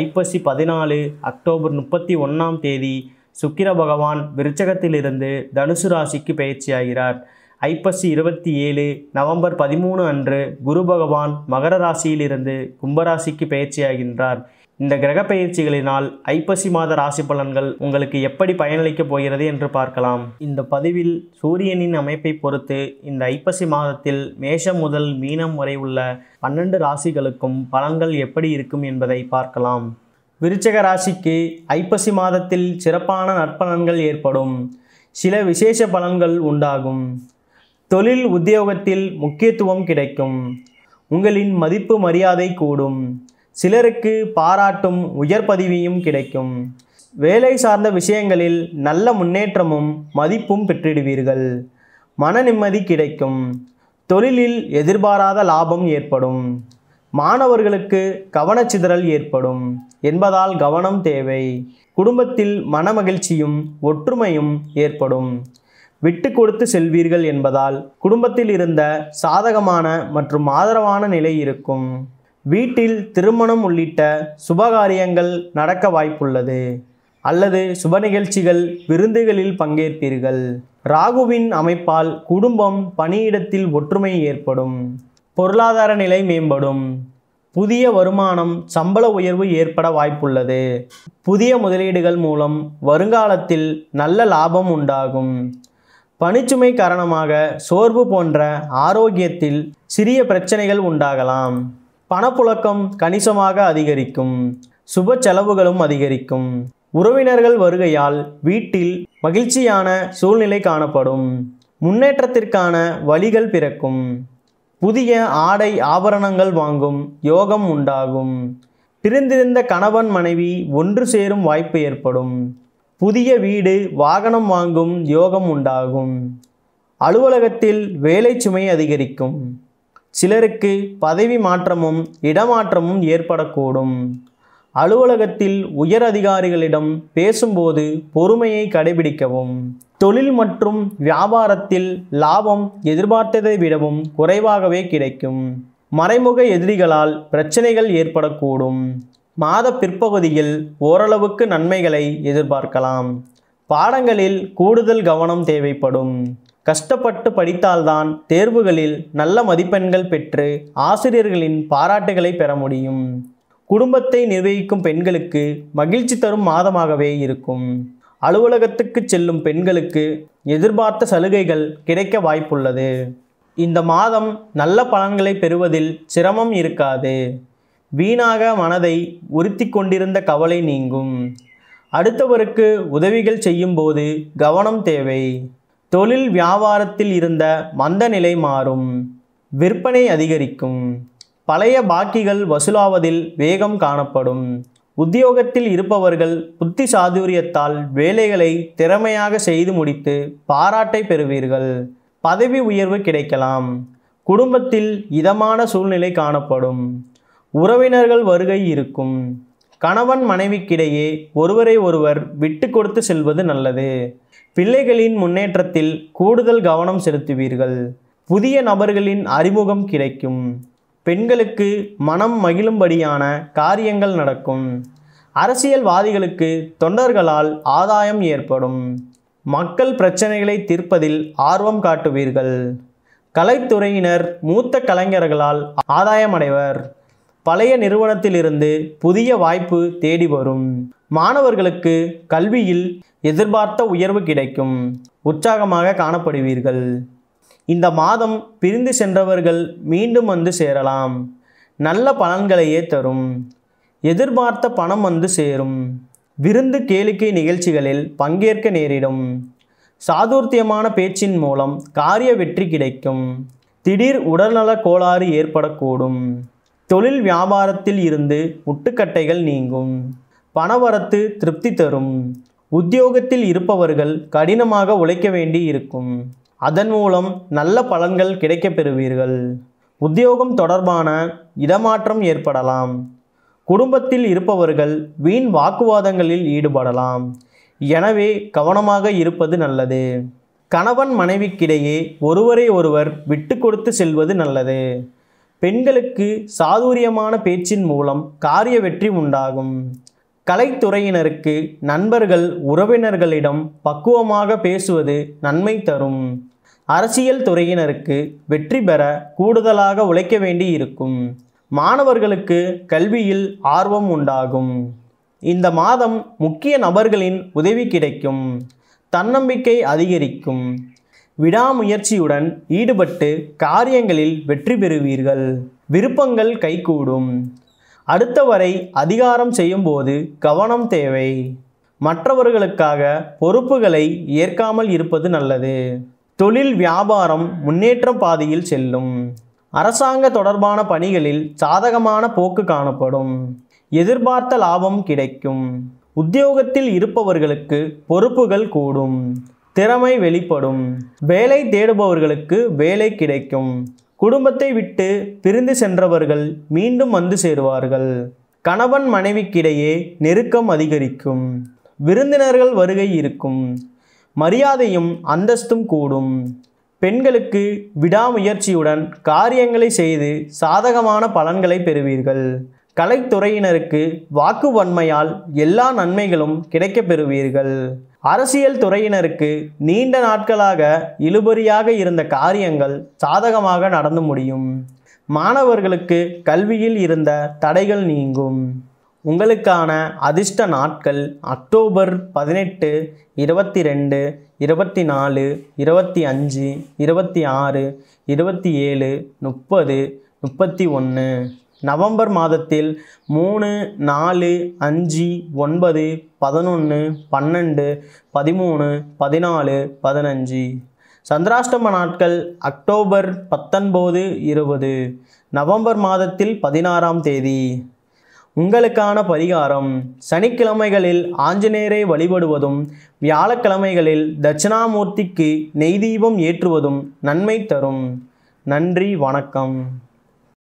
ஐப்பசி பதினாலு அக்டோபர் முப்பத்தி ஒன்றாம் தேதி சுக்கிர பகவான் விருச்சகத்திலிருந்து தனுசு ராசிக்கு பயிற்சியாகிறார் ஐப்பசி இருபத்தி ஏழு நவம்பர் பதிமூணு அன்று குரு பகவான் மகர ராசியிலிருந்து கும்பராசிக்கு பயிற்சியாகின்றார் இந்த கிரக பயிற்சிகளினால் ஐப்பசி மாத ராசி பலன்கள் உங்களுக்கு எப்படி பயனளிக்கப் போகிறது என்று பார்க்கலாம் இந்த பதிவில் சூரியனின் அமைப்பை பொறுத்து இந்த ஐப்பசி மாதத்தில் மேஷம் முதல் மீனம் வரை உள்ள பன்னெண்டு ராசிகளுக்கும் பலன்கள் எப்படி இருக்கும் என்பதை பார்க்கலாம் விருச்சக ராசிக்கு ஐப்பசி மாதத்தில் சிறப்பான நற்பலன்கள் ஏற்படும் சில விசேஷ பலன்கள் உண்டாகும் தொழில் உத்தியோகத்தில் முக்கியத்துவம் கிடைக்கும் உங்களின் மதிப்பு மரியாதை கூடும் சிலருக்கு பாராட்டும் உயர் பதவியும் கிடைக்கும் வேலை சார்ந்த விஷயங்களில் நல்ல முன்னேற்றமும் மதிப்பும் பெற்றிடுவீர்கள் மன நிம்மதி கிடைக்கும் தொழிலில் எதிர்பாராத லாபம் ஏற்படும் மாணவர்களுக்கு கவனச்சிதறல் ஏற்படும் என்பதால் கவனம் தேவை குடும்பத்தில் மனமகிழ்ச்சியும் ஒற்றுமையும் ஏற்படும் விட்டு கொடுத்து செல்வீர்கள் என்பதால் குடும்பத்தில் இருந்த சாதகமான மற்றும் ஆதரவான நிலை இருக்கும் வீட்டில் திருமணம் உள்ளிட்ட சுபகாரியங்கள் நடக்க வாய்ப்புள்ளது அல்லது சுப நிகழ்ச்சிகள் விருந்துகளில் பங்கேற்பீர்கள் ராகுவின் அமைப்பால் குடும்பம் பணியிடத்தில் ஒற்றுமை ஏற்படும் பொருளாதார நிலை மேம்படும் புதிய வருமானம் சம்பள உயர்வு ஏற்பட வாய்ப்புள்ளது புதிய முதலீடுகள் மூலம் வருங்காலத்தில் நல்ல லாபம் உண்டாகும் பனிச்சுமை காரணமாக சோர்வு போன்ற ஆரோக்கியத்தில் சிறிய பிரச்சனைகள் உண்டாகலாம் பணப்புழக்கம் கணிசமாக அதிகரிக்கும் சுப செலவுகளும் அதிகரிக்கும் உறவினர்கள் வருகையால் வீட்டில் மகிழ்ச்சியான சூழ்நிலை காணப்படும் முன்னேற்றத்திற்கான வழிகள் பிறக்கும் புதிய ஆடை ஆபரணங்கள் வாங்கும் யோகம் உண்டாகும் பிரிந்திருந்த கணவன் மனைவி ஒன்று சேரும் வாய்ப்பு ஏற்படும் புதிய வீடு வாகனம் வாங்கும் யோகம் உண்டாகும் அலுவலகத்தில் வேலை சுமை அதிகரிக்கும் சிலருக்கு பதவி மாற்றமும் இடமாற்றமும் ஏற்படக்கூடும் அலுவலகத்தில் உயர் அதிகாரிகளிடம் பேசும்போது பொறுமையை கடைபிடிக்கவும் தொழில் மற்றும் வியாபாரத்தில் லாபம் எதிர்பார்த்ததை விடவும் குறைவாகவே கிடைக்கும் மறைமுக எதிரிகளால் பிரச்சனைகள் ஏற்படக்கூடும் மாத பிற்பகுதியில் ஓரளவுக்கு நன்மைகளை எதிர்பார்க்கலாம் பாடங்களில் கூடுதல் கவனம் தேவைப்படும் கஷ்டப்பட்டு படித்தால்தான் தேர்வுகளில் நல்ல மதிப்பெண்கள் பெற்று ஆசிரியர்களின் பாராட்டுகளை பெற முடியும் குடும்பத்தை நிர்வகிக்கும் பெண்களுக்கு மகிழ்ச்சி தரும் மாதமாகவே இருக்கும் அலுவலகத்துக்கு செல்லும் பெண்களுக்கு எதிர்பார்த்த சலுகைகள் கிடைக்க வாய்ப்புள்ளது இந்த மாதம் நல்ல பலன்களை பெறுவதில் சிரமம் இருக்காது வீணாக மனதை உறுத்தி கொண்டிருந்த கவலை நீங்கும் அடுத்தவருக்கு உதவிகள் செய்யும்போது கவனம் தேவை தொழில் வியாபாரத்தில் இருந்த மந்த நிலை மாறும் விற்பனை அதிகரிக்கும் பழைய பாக்கிகள் வசூலாவதில் வேகம் காணப்படும் உத்தியோகத்தில் இருப்பவர்கள் புத்தி சாதுரியத்தால் வேலைகளை திறமையாக செய்து முடித்து பாராட்டை பெறுவீர்கள் பதவி உயர்வு கிடைக்கலாம் குடும்பத்தில் இதமான சூழ்நிலை காணப்படும் உறவினர்கள் வருகை இருக்கும் கணவன் மனைவிக்கிடையே ஒருவரை ஒருவர் விட்டு கொடுத்து செல்வது நல்லது பிள்ளைகளின் முன்னேற்றத்தில் கூடுதல் கவனம் செலுத்துவீர்கள் புதிய நபர்களின் அறிமுகம் கிடைக்கும் பெண்களுக்கு மனம் மகிழும்படியான காரியங்கள் நடக்கும் அரசியல்வாதிகளுக்கு தொண்டர்களால் ஆதாயம் ஏற்படும் மக்கள் பிரச்சனைகளை தீர்ப்பதில் ஆர்வம் காட்டுவீர்கள் கலைத்துறையினர் மூத்த கலைஞர்களால் ஆதாயமடைவர் பழைய நிறுவனத்திலிருந்து புதிய வாய்ப்பு தேடி வரும் மாணவர்களுக்கு கல்வியில் எதிர்பார்த்த உயர்வு கிடைக்கும் உற்சாகமாக காணப்படுவீர்கள் இந்த மாதம் பிரிந்து சென்றவர்கள் மீண்டும் வந்து சேரலாம் நல்ல பலன்களையே தரும் எதிர்பார்த்த பணம் வந்து சேரும் விருந்து கேளிக்கை நிகழ்ச்சிகளில் பங்கேற்க நேரிடும் சாதுர்த்தியமான பேச்சின் மூலம் காரிய வெற்றி கிடைக்கும் திடீர் உடல்நல கோளாறு ஏற்படக்கூடும் தொழில் வியாபாரத்தில் இருந்து முட்டுக்கட்டைகள் நீங்கும் பணவரத்து திருப்தி தரும் உத்தியோகத்தில் இருப்பவர்கள் கடினமாக உழைக்க வேண்டி இருக்கும் அதன் மூலம் நல்ல பலன்கள் கிடைக்கப் பெறுவீர்கள் உத்தியோகம் தொடர்பான இடமாற்றம் ஏற்படலாம் குடும்பத்தில் இருப்பவர்கள் வீண் வாக்குவாதங்களில் ஈடுபடலாம் எனவே கவனமாக இருப்பது நல்லது கணவன் மனைவிக்கிடையே ஒருவரை ஒருவர் விட்டு கொடுத்து செல்வது நல்லது பெண்களுக்கு சாதுரியமான பேச்சின் மூலம் காரிய வெற்றி உண்டாகும் கலைத்துறையினருக்கு நண்பர்கள் உறவினர்களிடம் பக்குவமாக பேசுவது நன்மை தரும் அரசியல் துறையினருக்கு வெற்றி பெற கூடுதலாக உழைக்க வேண்டி இருக்கும் மாணவர்களுக்கு கல்வியில் ஆர்வம் உண்டாகும் இந்த மாதம் முக்கிய நபர்களின் உதவி கிடைக்கும் தன்னம்பிக்கை அதிகரிக்கும் விடாமுயற்சியுடன் ஈடுபட்டு காரியங்களில் வெற்றி பெறுவீர்கள் விருப்பங்கள் கைகூடும் அடுத்தவரை அதிகாரம் செய்யும்போது கவனம் தேவை மற்றவர்களுக்காக பொறுப்புகளை ஏற்காமல் இருப்பது நல்லது தொழில் வியாபாரம் முன்னேற்ற பாதையில் செல்லும் அரசாங்க தொடர்பான பணிகளில் சாதகமான போக்கு காணப்படும் எதிர்பார்த்த லாபம் கிடைக்கும் உத்தியோகத்தில் இருப்பவர்களுக்கு பொறுப்புகள் கூடும் திறமை வெளிப்படும் வேலை தேடுபவர்களுக்கு வேலை கிடைக்கும் குடும்பத்தை விட்டு பிரிந்து சென்றவர்கள் மீண்டும் வந்து சேருவார்கள் கணவன் மனைவிக்கிடையே நெருக்கம் அதிகரிக்கும் விருந்தினர்கள் வருகை இருக்கும் மரியாதையும் அந்தஸ்தும் கூடும் பெண்களுக்கு விடாமுயற்சியுடன் காரியங்களை செய்து சாதகமான பலன்களை பெறுவீர்கள் கலைத்துறையினருக்கு வாக்குவன்மையால் எல்லா நன்மைகளும் கிடைக்கப் பெறுவீர்கள் அரசியல் துறையினருக்கு நீண்ட நாட்களாக இழுபறியாக இருந்த காரியங்கள் சாதகமாக நடந்து முடியும் மாணவர்களுக்கு கல்வியில் இருந்த தடைகள் நீங்கும் உங்களுக்கான அதிர்ஷ்ட நாட்கள் அக்டோபர் பதினெட்டு இருபத்தி ரெண்டு இருபத்தி நாலு இருபத்தி அஞ்சு இருபத்தி ஆறு இருபத்தி ஏழு முப்பது முப்பத்தி ஒன்று நவம்பர் மாதத்தில் மூணு நாலு அஞ்சு ஒன்பது பதினொன்று பன்னெண்டு பதிமூணு பதினாலு பதினஞ்சு சந்திராஷ்டம நாட்கள் அக்டோபர் பத்தொன்பது இருபது நவம்பர் மாதத்தில் பதினாறாம் தேதி உங்களுக்கான பரிகாரம் சனிக்கிழமைகளில் ஆஞ்சநேயரை வழிபடுவதும் வியாழக்கிழமைகளில் தட்சிணாமூர்த்திக்கு நெய்தீபம் ஏற்றுவதும் நன்மை தரும் நன்றி வணக்கம்